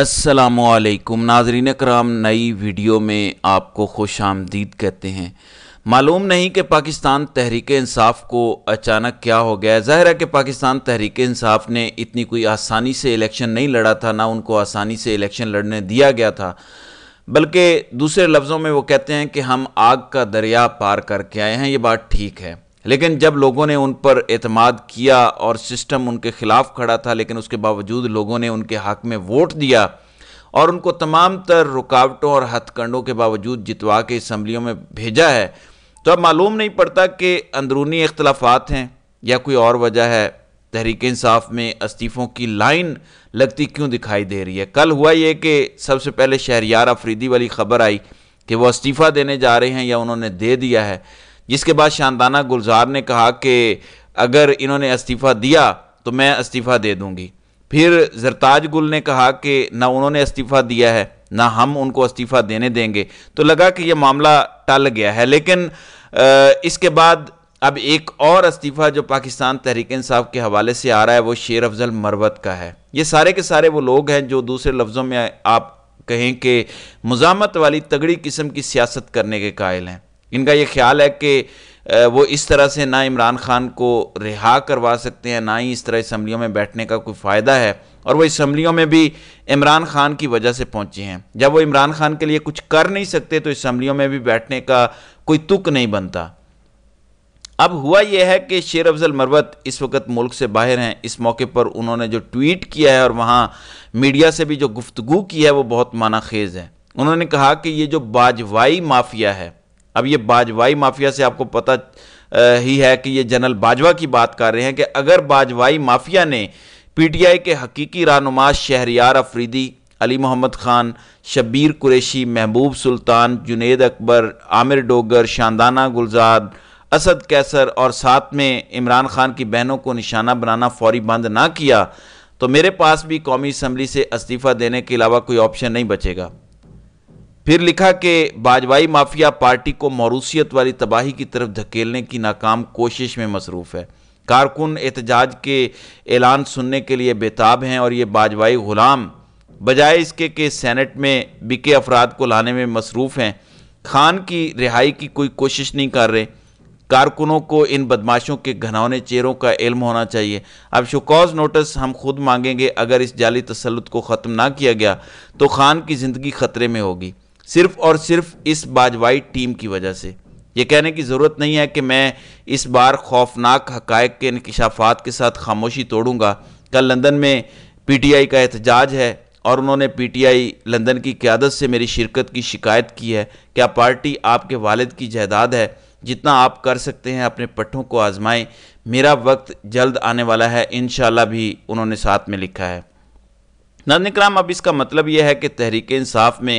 असलकुम नाजरीन कराम नई वीडियो में आपको खुश आमदीद कहते हैं मालूम नहीं कि पाकिस्तान तहरीक इंसाफ को अचानक क्या हो गया ज़ाहिर है कि पाकिस्तान तहरीक इंसाफ ने इतनी कोई आसानी से इलेक्शन नहीं लड़ा था ना उनको आसानी से इलेक्शन लड़ने दिया गया था बल्कि दूसरे लफ्ज़ों में वो कहते हैं कि हम आग का दरिया पार करके आए हैं ये बात ठीक है लेकिन जब लोगों ने उन पर एतमाद किया और सिस्टम उनके खिलाफ खड़ा था लेकिन उसके बावजूद लोगों ने उनके हक में वोट दिया और उनको तमाम तर रुकावटों और हथकंडों के बावजूद जितवा के इसम्बलियों में भेजा है तो अब मालूम नहीं पड़ता कि अंदरूनी इख्तलाफात हैं या कोई और वजह है तहरीक इंसाफ में इस्तीफ़ों की लाइन लगती क्यों दिखाई दे रही है कल हुआ ये कि सबसे पहले शहरियार अफरीदी वाली खबर आई कि वो इस्तीफ़ा देने जा रहे हैं या उन्होंने दे दिया है जिसके बाद शानदाना गुलजार ने कहा कि अगर इन्होंने इस्तीफ़ा दिया तो मैं इस्तीफ़ा दे दूँगी फिर जरताज गुल ने कहा कि ना उन्होंने इस्तीफ़ा दिया है ना हम उनको इस्तीफ़ा देने देंगे तो लगा कि यह मामला टल गया है लेकिन इसके बाद अब एक और इस्तीफ़ा जो पाकिस्तान तहरीक इंसाफ के हवाले से आ रहा है वो शेर अफजल मरवत का है ये सारे के सारे वो लोग हैं जो दूसरे लफ्ज़ों में आप कहें कि मजामत वाली तगड़ी किस्म की सियासत करने के कायल हैं इनका ये ख्याल है कि वो इस तरह से ना इमरान खान को रिहा करवा सकते हैं ना ही इस तरह इसम्बलियों में बैठने का कोई फ़ायदा है और वो इसम्बलियों में भी इमरान खान की वजह से पहुंचे हैं जब वो इमरान खान के लिए कुछ कर नहीं सकते तो इसम्बलियों में भी बैठने का कोई तुक नहीं बनता अब हुआ यह है कि शेर अफजल मरवत इस वक्त मुल्क से बाहर हैं इस मौके पर उन्होंने जो ट्वीट किया है और वहाँ मीडिया से भी जो गुफ्तगु की है वो बहुत माना खेज़ है उन्होंने कहा कि ये जो बाजवाई माफिया है अब ये बाजवाई माफिया से आपको पता ही है कि ये जनरल बाजवा की बात कर रहे हैं कि अगर बाजवाई माफिया ने पीटीआई के हकीकी रहनुमा शहरियार अफरीदी अली मोहम्मद खान शब्बीर कुरैशी महबूब सुल्तान जुनेद अकबर आमिर डोगर शानदाना गुलजार असद कैसर और साथ में इमरान खान की बहनों को निशाना बनाना फौरी बंद ना किया तो मेरे पास भी कौमी असम्बली से इस्तीफ़ा देने के अलावा कोई ऑप्शन नहीं बचेगा फिर लिखा कि बाजवाई माफिया पार्टी को मौरूसियत वाली तबाही की तरफ धकेलने की नाकाम कोशिश में मसरूफ़ है कारकुन एहतजाज के ऐलान सुनने के लिए बेताब हैं और ये बाजवाई ग़ुलाम बजाय इसके कि सेनेट में बिके अफराद को लाने में मसरूफ़ हैं खान की रिहाई की कोई कोशिश नहीं कर रहे कारकुनों को इन बदमाशों के घनौने चेहरों का इल्म होना चाहिए अब शोकॉज नोटिस हम खुद मांगेंगे अगर इस जाली तसलुत को ख़त्म ना किया गया तो खान की ज़िंदगी ख़तरे में होगी सिर्फ और सिर्फ इस बाजवाई टीम की वजह से ये कहने की ज़रूरत नहीं है कि मैं इस बार खौफनाक हकायक के इनकशाफात के साथ खामोशी तोड़ूंगा कल लंदन में पीटीआई का एहतजाज है और उन्होंने पीटीआई लंदन की क्यादत से मेरी शिरकत की शिकायत की है क्या पार्टी आपके वालिद की जायदाद है जितना आप कर सकते हैं अपने पट्ठों को आजमाएं मेरा वक्त जल्द आने वाला है इन भी उन्होंने साथ में लिखा है नंद अब इसका मतलब यह है कि तहरीक इंसाफ में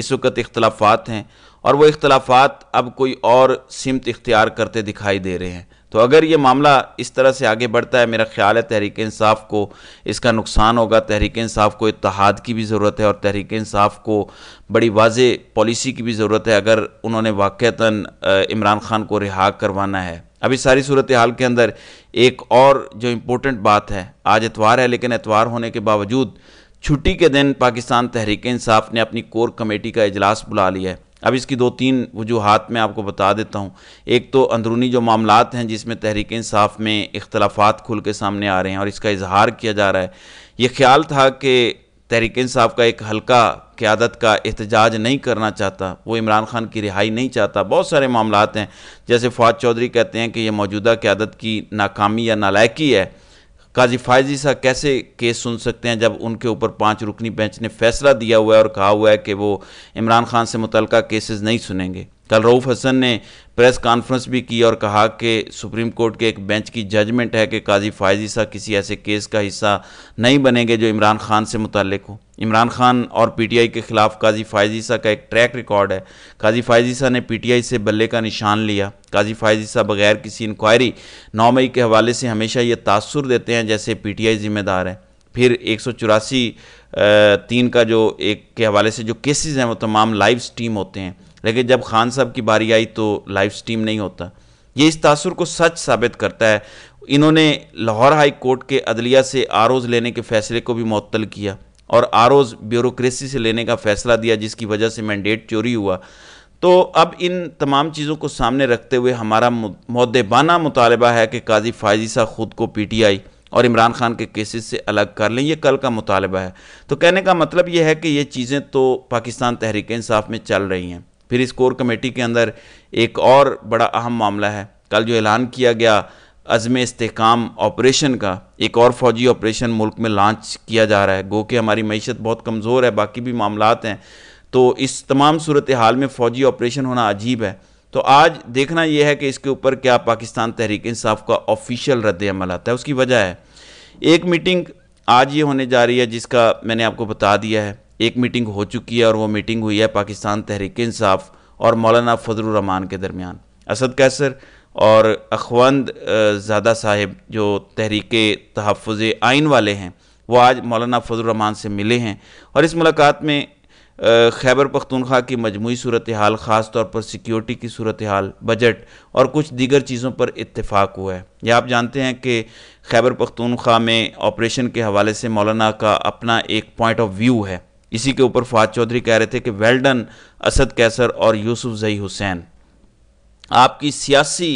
इस वक्त इख्तलाफात हैं और वो इख्तलाफात अब कोई और सिमत इख्तियार करते दिखाई दे रहे हैं तो अगर ये मामला इस तरह से आगे बढ़ता है मेरा ख्याल है तहरीक इंसाफ को इसका नुकसान होगा तहरीक इंसाफ को इतिहाद की भी ज़रूरत है और तहरीक इंसाफ को बड़ी वाज पॉलिसी की भी ज़रूरत है अगर उन्होंने वाक़ता इमरान खान को रिहा करवाना है अभी सारी सूरत हाल के अंदर एक और जो इम्पोर्टेंट बात है आज एतवार है लेकिन एतवार होने के बावजूद छुट्टी के दिन पाकिस्तान तहरीक इंसाफ ने अपनी कोर कमेटी का इजलास बुला लिया है अब इसकी दो तीन वजूहत मैं आपको बता देता हूँ एक तो अंदरूनी जो मामला हैं जिसमें तहरीक इंसाफ में इख्तलाफात खुल के सामने आ रहे हैं और इसका इजहार किया जा रहा है ये ख्याल था कि तहरीक इंसाफ का एक हल्का क़्यादत का एहतजाज नहीं करना चाहता वो इमरान खान की रिहाई नहीं चाहता बहुत सारे मामला हैं जैसे फवाद चौधरी कहते हैं कि यह मौजूदा क़्यादत की नाकामी या नालायकी है काजी फायजी साहब कैसे केस सुन सकते हैं जब उनके ऊपर पांच रुकनी बेंच ने फैसला दिया हुआ है और कहा हुआ है कि वो इमरान खान से मुतल केसेस नहीं सुनेंगे कल रऊफ़ हसन ने प्रेस कॉन्फ्रेंस भी की और कहा कि सुप्रीम कोर्ट के एक बेंच की जजमेंट है कि काजी फायजी साहब किसी ऐसे केस का हिस्सा नहीं बनेंगे जो इमरान खान से मुतल हो इमरान खान और पीटीआई के ख़िलाफ़ काजी फायजीसा का एक ट्रैक रिकॉर्ड है काजी फायजीसा ने पीटीआई से बल्ले का निशान लिया काजी फायजीसा बगैर किसी इंक्वायरी नौ मई के हवाले से हमेशा ये तासुर देते हैं जैसे पीटीआई जिम्मेदार है फिर एक सौ चौरासी तीन का जो एक के हवाले से जो केसेस हैं वो तमाम लाइव स्टीम होते हैं लेकिन जब खान साहब की बारी आई तो लाइव स्टीम नहीं होता ये इस तासुर को सच साबित करता है इन्होंने लाहौर हाई कोर्ट के अदलिया से आरोज लेने के फैसले को भी मअतल किया और आरोज ब्यूरोक्रेसी से लेने का फैसला दिया जिसकी वजह से मैंडेट चोरी हुआ तो अब इन तमाम चीज़ों को सामने रखते हुए हमारा महदेबाना मुतालबा है कि काजी फायजी साहब ख़ुद को पी टी आई और इमरान खान के केसेस से अलग कर लें यह कल का मुतालबा है तो कहने का मतलब यह है कि ये चीज़ें तो पाकिस्तान तहरीक इंसाफ में चल रही हैं फिर इस कोर कमेटी के अंदर एक और बड़ा अहम मामला है कल जो ऐलान किया गया अज़म इसकाम ऑपरेशन का एक और फौजी ऑपरेशन मुल्क में लॉन्च किया जा रहा है गो कि हमारी मीशत बहुत कमज़ोर है बाकी भी मामला हैं तो इस तमाम सूरत हाल में फ़ौजी ऑपरेशन होना अजीब है तो आज देखना यह है कि इसके ऊपर क्या पाकिस्तान तहरीक इंसाफ का ऑफिशियल रद्द अमल आता है उसकी वजह है एक मीटिंग आज ये होने जा रही है जिसका मैंने आपको बता दिया है एक मीटिंग हो चुकी है और वो मीटिंग हुई है पाकिस्तान तहरीक इंसाफ और मौलाना फजलरहमान के दरमियान असद कैसर और अखवंद ज़ादा साहिब जो तहरीक तहफ़ आइन वाले हैं वो आज मौलाना फजलरहमान से मिले हैं और इस मुलाकात में खैबर पख्तूनख्वा की मजमू सूरत हाल ख़ास तौर पर सिक्योरिटी की सूरत हाल बजट और कुछ दीगर चीज़ों पर इतफ़ाक हुआ है यह आप जानते हैं कि खैबर पख्तूनख्वा में ऑपरेशन के हवाले से मौलाना का अपना एक पॉइंट ऑफ व्यू है इसी के ऊपर फवाद चौधरी कह रहे थे कि वेल्डन असद कैसर और यूसुफ जई हुसैन आपकी सियासी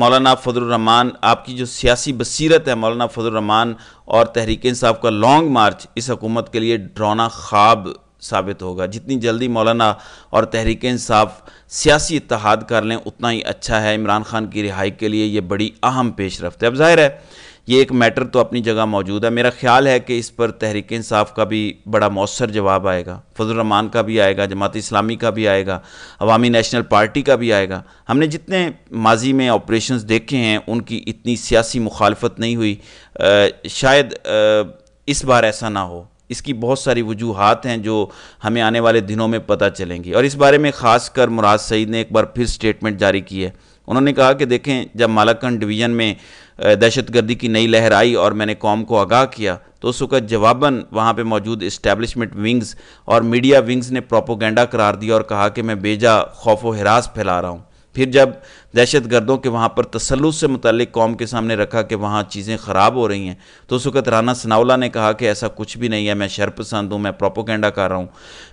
मौलाना फजलरहमान आपकी जो सियासी बसीरत है मौलाना फजलरहमान और तहरीक इसाफ़ का लॉन्ग मार्च इस हकूमत के लिए ड्रोना ख्वाब साबित होगा जितनी जल्दी मौलाना और तहरीक इसाफ़ सियासी इतहाद कर लें उतना ही अच्छा है इमरान खान की रिहाई के लिए ये बड़ी अहम पेश रफ्त तो है अब जाहिर है ये एक मैटर तो अपनी जगह मौजूद है मेरा ख्याल है कि इस पर तहरीक इंसाफ का भी बड़ा मौसर जवाब आएगा फजलरहमान का भी आएगा जमात इस्लामी का भी आएगा अवामी नेशनल पार्टी का भी आएगा हमने जितने माजी में ऑपरेशन देखे हैं उनकी इतनी सियासी मुखालफत नहीं हुई आ, शायद आ, इस बार ऐसा ना हो इसकी बहुत सारी वजूहत हैं जो हमें आने वाले दिनों में पता चलेंगी और इस बारे में ख़ास कर मुराद सईद ने एक बार फिर स्टेटमेंट जारी की है उन्होंने कहा कि देखें जब मालाकंड डिवीज़न में दहशत गर्दी की नई लहर आई और मैंने कौम को आगाह किया तो उस वक्त जवाबन वहाँ पे मौजूद इस्टेबलिशमेंट विंग्स और मीडिया विंग्स ने प्रोपोगेंडा करार दिया और कहा कि मैं बेजा खौफ व हरास फैला रहा हूँ फिर जब दहशत गर्दों के वहाँ पर तसलुस से मुतल कौम के सामने रखा कि वहाँ चीज़ें ख़राब हो रही हैं तो उस वक़्त राना सनावला ने कहा कि ऐसा कुछ भी नहीं है मैं शरपसंद हूँ मैं प्रोपोकेंडा कर रहा हूँ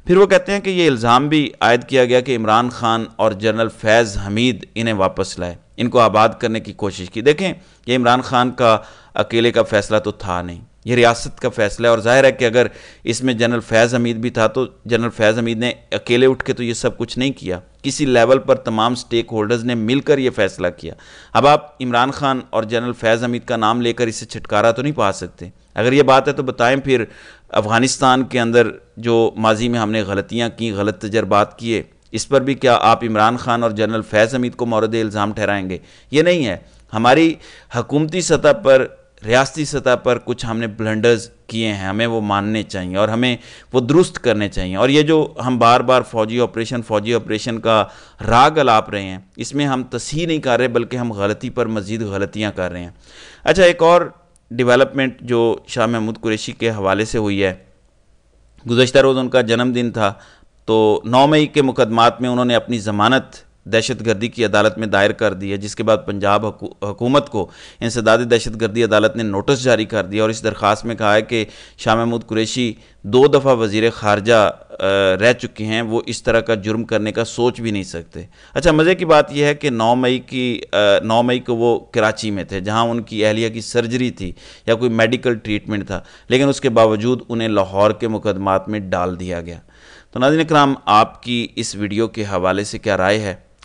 फिर वो कहते हैं कि ये इल्ज़ाम भी आयद किया गया कि इमरान खान और जनरल फैज़ हमीद इन्हें वापस लाए इनको आबाद करने की कोशिश की देखें यह इमरान खान का अकेले का फैसला तो था नहीं ये रियासत का फैसला है और जाहिर है कि अगर इसमें जनरल फैज़ हमीद भी था तो जनरल फैज़ हमीद ने अकेले उठ के तो ये सब कुछ नहीं किया किसी लेवल पर तमाम स्टेक होल्डर्स ने मिलकर ये फैसला किया अब आप इमरान खान और जनरल फैज़ हमीद का नाम लेकर इसे छुटकारा तो नहीं पा सकते अगर ये बात है तो बताएं फिर अफ़गानिस्तान के अंदर जो माजी में हमने गलतियाँ की गलत तजर्बात किए इस पर भी क्या आप इमरान खान और जनरल फैज़ हमीद को मौरद इल्ज़ाम ठहराएंगे ये नहीं है हमारी हकूमती सतह पर रियासती सतह पर कुछ हमने ब्लंडर्स किए हैं हमें वो मानने चाहिए और हमें वो दुरुस्त करने चाहिए और ये जो हम बार बार फौजी ऑपरेशन फौजी ऑपरेशन का राग अलाप रहे हैं इसमें हम तसी नहीं कर रहे बल्कि हम गलती पर मज़ीद गलतियाँ कर रहे हैं अच्छा एक और डिवेलपमेंट जो शाह महमूद कुरेशी के हवाले से हुई है गुजशत रोज़ उनका जन्मदिन था तो नौ मई के मुकदमात में उन्होंने अपनी ज़मानत दहशतगर्दी की अदालत में दायर कर दी है जिसके बाद पंजाब हुकूमत को इंसदाद दहशतगर्दी अदालत ने नोटिस जारी कर दिया और इस दरख्वास्त में कहा है कि शाह महमूद कुरैशी दो दफ़ा वजीर खारजा रह चुके हैं वो इस तरह का जुर्म करने का सोच भी नहीं सकते अच्छा मज़े की बात यह है कि 9 मई की नौ मई को वो कराची में थे जहाँ उनकी अहलिया की सर्जरी थी या कोई मेडिकल ट्रीटमेंट था लेकिन उसके बावजूद उन्हें लाहौर के मुकदमात में डाल दिया गया तो नाजिन कराम आपकी इस वीडियो के हवाले से क्या राय है